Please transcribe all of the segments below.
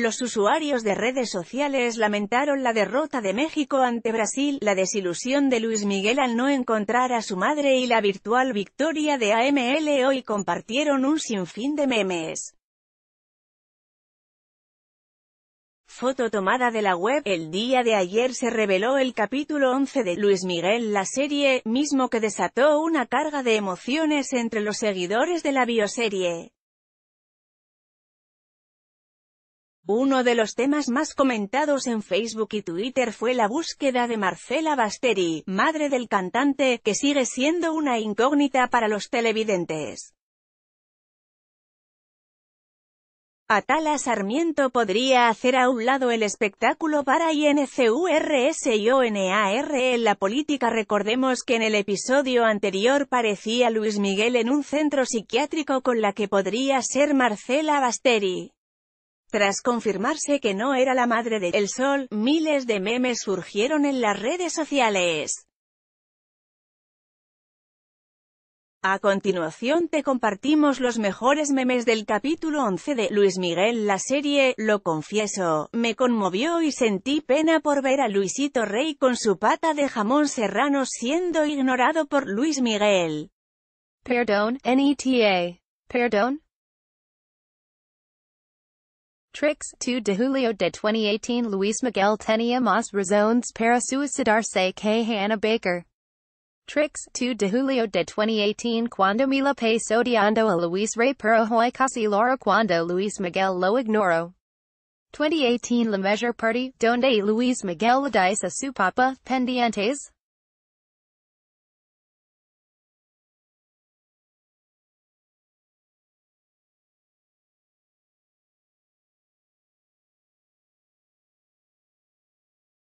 Los usuarios de redes sociales lamentaron la derrota de México ante Brasil, la desilusión de Luis Miguel al no encontrar a su madre y la virtual victoria de AML hoy compartieron un sinfín de memes. Foto tomada de la web, el día de ayer se reveló el capítulo 11 de Luis Miguel la serie, mismo que desató una carga de emociones entre los seguidores de la bioserie. Uno de los temas más comentados en Facebook y Twitter fue la búsqueda de Marcela Basteri, madre del cantante, que sigue siendo una incógnita para los televidentes. Atala Sarmiento podría hacer a un lado el espectáculo para y ONAR en la política. Recordemos que en el episodio anterior parecía Luis Miguel en un centro psiquiátrico con la que podría ser Marcela Basteri. Tras confirmarse que no era la madre de El Sol, miles de memes surgieron en las redes sociales. A continuación te compartimos los mejores memes del capítulo 11 de Luis Miguel la serie, lo confieso, me conmovió y sentí pena por ver a Luisito Rey con su pata de jamón serrano siendo ignorado por Luis Miguel. Perdón, NETA. Perdón, Tricks, 2 de Julio de 2018 Luis Miguel Tenia Mas Razones para Suicidarse que Hannah Baker Tricks, 2 de Julio de 2018 Cuando Mila Pace Odiando a Luis Rey Pero Hoy Casi Laura Cuando Luis Miguel Lo Ignoro 2018 La Measure Party, Donde Luis Miguel Dice a Su Papa, Pendientes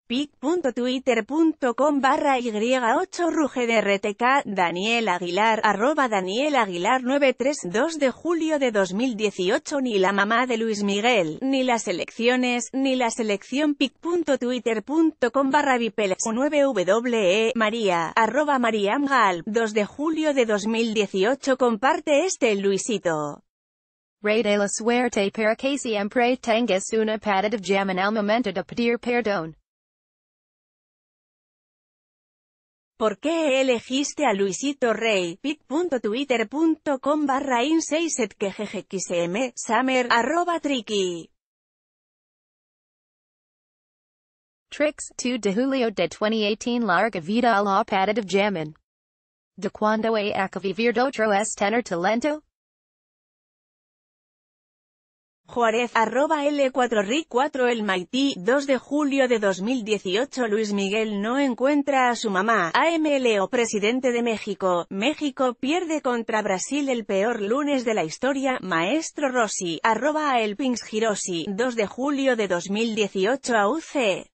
pic.twitter.com barra y8 ruge de RTK, Daniel Aguilar, arroba Daniel Aguilar 2 de julio de 2018 Ni la mamá de Luis Miguel, ni las elecciones, ni la selección pic.twitter.com barra vipeles 9we, e María, arroba Gal, 2 de julio de 2018 comparte este Luisito. la suerte para que siempre tengas una jam en el momento de pedir perdón. ¿Por qué elegiste a Luisito Rey? pic.twitter.com barra in 6 summer, arroba tricky. Tricks, 2 de julio de 2018 Larga vida a la padded of Jamin. De cuando a acavivir otro es tener talento? Juárez, arroba L4 RI 4 El Maití, 2 de julio de 2018 Luis Miguel no encuentra a su mamá, AMLO presidente de México, México pierde contra Brasil el peor lunes de la historia, Maestro Rossi, arroba El Pings 2 de julio de 2018 AUCE.